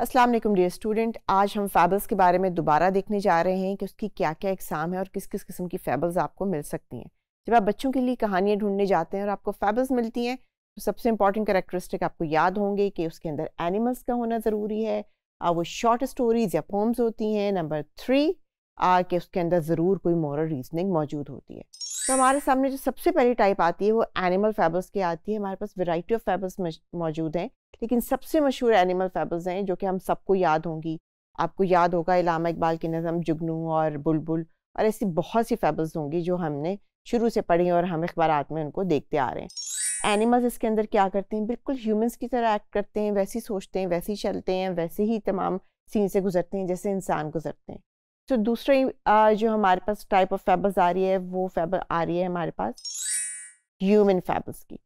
Aslam dear student आज हम फैबल्स के बारे में दोबारा देखने जा रहे हैं कि उसकी क्या क्या एग्ज़ाम है और किस किस किस्म की फैबल्स आपको मिल सकती हैं जब आप बच्चों के लिए कहानियाँ ढूंढने जाते हैं और आपको फैबल्स मिलती हैं तो सबसे इंपॉर्टेंट करेक्टरिस्टिक आपको याद होंगे कि उसके अंदर एनिमल्स का होना ज़रूरी है वो शॉर्ट स्टोरीज या पोम्स होती हैं नंबर थ्री आ के उसके अंदर ज़रूर कोई मॉरल रीजनिंग मौजूद होती है तो हमारे सामने जो सबसे पहली टाइप आती है वो एनिमल फैबल्स की आती है हमारे पास वैरायटी ऑफ फैबल्स मौजूद हैं लेकिन सबसे मशहूर एनिमल फैबल्स हैं जो कि हम सबको याद होंगी आपको याद होगा इलामा इकबाल की नज़म जुगनू और बुलबुल और ऐसी बहुत सी फैबल्स होंगी जो हमने शुरू से पढ़ी और हम अखबार में उनको देखते आ रहे हैं एनिमल्स इसके अंदर क्या करते हैं बिल्कुल ह्यूमंस की तरह एक्ट करते हैं वैसे ही सोचते हैं वैसे ही चलते हैं वैसे ही तमाम सीन से गुजरते हैं जैसे इंसान गुजरते हैं तो दूसरी जो हमारे पास टाइप ऑफ फैबल्स आ रही है वो फैबल आ रही है हमारे पास ह्यूमन फैबल्स की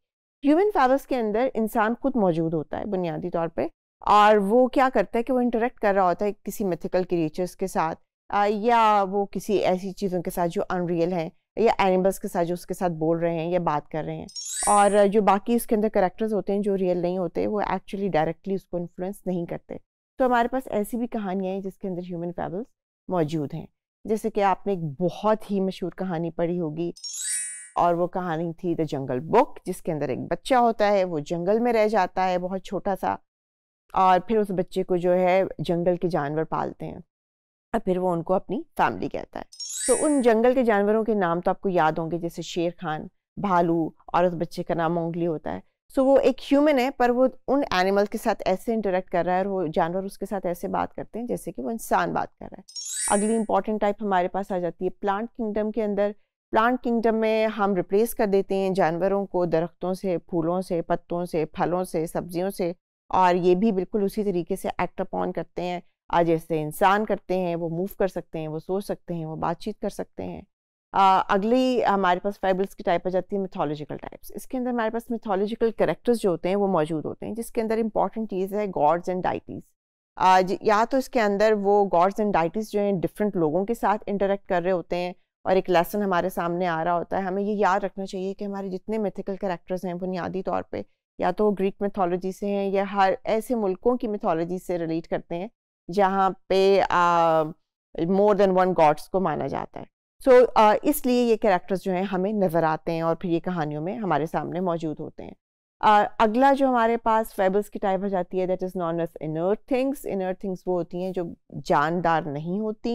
ह्यूमन फैबल्स के अंदर इंसान खुद मौजूद होता है बुनियादी तौर पे और वो क्या करता है कि वो इंटरेक्ट कर रहा होता है किसी मिथिकल क्रिएचर्स के साथ आ, या वो किसी ऐसी चीज़ों के साथ जो अनरियल हैं या एनिमल्स के साथ जो उसके साथ बोल रहे हैं या बात कर रहे हैं और जो बाकी उसके अंदर करेक्टर्स होते हैं जो रियल नहीं होते वो एक्चुअली डायरेक्टली उसको इन्फ्लुएंस नहीं करते तो हमारे पास ऐसी भी कहानियाँ हैं जिसके अंदर ह्यूमन फैबल्स मौजूद हैं जैसे कि आपने एक बहुत ही मशहूर कहानी पढ़ी होगी और वो कहानी थी द जंगल बुक जिसके अंदर एक बच्चा होता है वो जंगल में रह जाता है बहुत छोटा सा और फिर उस बच्चे को जो है जंगल के जानवर पालते हैं और फिर वो उनको अपनी फैमिली कहता है तो उन जंगल के जानवरों के नाम तो आपको याद होंगे जैसे शेर खान भालू और उस बच्चे का नाम मोंगली होता है सो so, वो एक ह्यूमन है पर वो उन एनिमल के साथ ऐसे इंटरेक्ट कर रहा है और वो जानवर उसके साथ ऐसे बात करते हैं जैसे कि वो इंसान बात कर रहा है अगली इंपॉर्टेंट टाइप हमारे पास आ जाती है प्लांट किंगडम के अंदर प्लांट किंगडम में हम रिप्लेस कर देते हैं जानवरों को दरख्तों से फूलों से पत्तों से फलों से सब्जियों से और ये भी बिल्कुल उसी तरीके से एक्ट अपॉन करते हैं आज जैसे इंसान करते हैं वो मूव कर सकते हैं वो सोच सकते हैं वो बातचीत कर सकते हैं अगली हमारे पास फाइबल्स की टाइप आ जाती है मिथोलॉजिकल टाइप्स इसके अंदर हमारे पास मिथोलॉजिकल करेक्टर्स जो होते हैं वो मौजूद होते हैं जिसके अंदर इंपॉर्टेंट चीज़ है गॉड्स एंड डाइटीज़ आज या तो इसके अंदर वो गॉड्स एंड डाइटीज़ जो हैं डिफरेंट लोगों के साथ इंटरेक्ट कर रहे होते हैं और एक लेसन हमारे सामने आ रहा होता है हमें ये याद रखना चाहिए कि हमारे जितने मिथिकल करेक्टर्स हैं बुनियादी तौर पर या तो ग्रीक मिथोलॉजी से हैं या हर ऐसे मुल्कों की मिथोलॉजी से रिलेट करते हैं जहाँ पे मोर देन वन गॉड्स को माना जाता है सो so, uh, इसलिए ये कैरेक्टर्स जो हैं हमें नज़र आते हैं और फिर ये कहानियों में हमारे सामने मौजूद होते हैं uh, अगला जो हमारे पास फेबल्स की टाइप हो जाती है that is non S inner things inner things वो होती हैं जो जानदार नहीं होती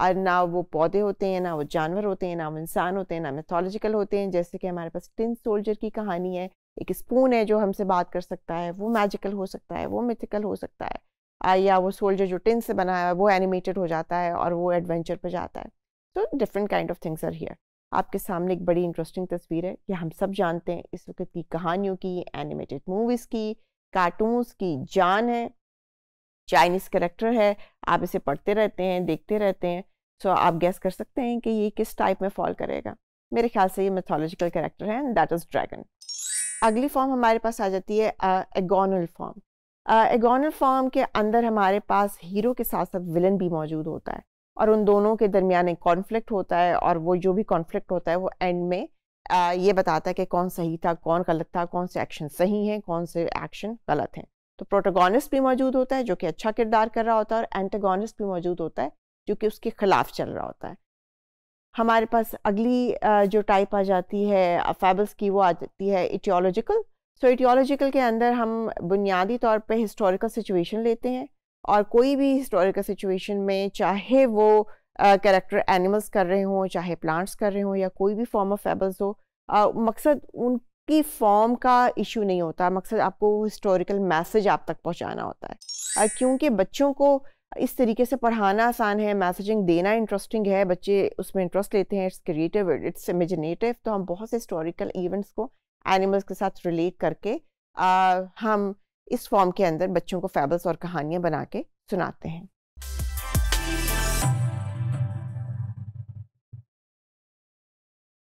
और ना वो पौधे होते हैं ना वो जानवर होते हैं ना वो इंसान होते हैं ना मेथोलॉजिकल होते हैं जैसे कि हमारे पास टिन सोल्जर की कहानी है एक स्पून है जो हमसे बात कर सकता है वो मैजिकल हो सकता है वो मिथिकल हो सकता है या वो सोल्जर जो टिन से बना है वो एनिमेटेड हो जाता है और वो एडवेंचर पर जाता है तो different kind of things are here आपके सामने एक बड़ी इंटरेस्टिंग तस्वीर है ये हम सब जानते हैं इस वक्त की कहानियों की एनिमेटेड मूवीज़ की कार्टून्स की जान है चाइनीज़ करेक्टर है आप इसे पढ़ते रहते हैं देखते रहते हैं सो आप गैस कर सकते हैं कि ये किस टाइप में फॉल करेगा मेरे ख्याल से ये मेथोलॉजिकल करेक्टर है एंड दैट इज़ ड्रैगन अगली फॉर्म हमारे पास आ जाती है एगोनल फॉर्म एगोनल फॉर्म के अंदर हमारे पास हीरो के साथ साथ विलन भी मौजूद होता है और उन दोनों के दरमियान एक कॉन्फ्लिक्ट होता है और वो जो भी कॉन्फ्लिक्ट होता है वो एंड में आ, ये बताता है कि कौन सही था कौन गलत था कौन से एक्शन सही हैं कौन से एक्शन गलत हैं तो प्रोटोगोनिस्ट भी मौजूद होता है जो कि अच्छा किरदार कर रहा होता है और एंटेगोनिस्ट भी मौजूद होता है जो कि उसके खिलाफ चल रहा होता है हमारे पास अगली जो टाइप आ जाती है फैबल्स की वो आ जाती है इटियोलॉजिकल सो so, इटियोलॉजिकल के अंदर हम बुनियादी तौर पे हिस्टोरिकल सिचुएशन लेते हैं और कोई भी हिस्टोरिकल सिचुएशन में चाहे वो कैरेक्टर uh, एनिमल्स कर रहे हों चाहे प्लांट्स कर रहे हों या कोई भी फॉर्म ऑफ फेबल्स हो uh, मकसद उनकी फॉर्म का इशू नहीं होता मकसद आपको हिस्टोरिकल मैसेज आप तक पहुंचाना होता है uh, क्योंकि बच्चों को इस तरीके से पढ़ाना आसान है मैसेजिंग देना इंटरेस्टिंग है बच्चे उसमें इंटरेस्ट लेते हैं इट्स क्रिएटिव इट्स इमेजिनेटिव तो हम बहुत से हिस्टोरिकल इवेंट्स को एनिमल्स के साथ रिलेट करके आ, हम इस फॉर्म के अंदर बच्चों को फैबल्स और कहानियाँ बना के सुनाते हैं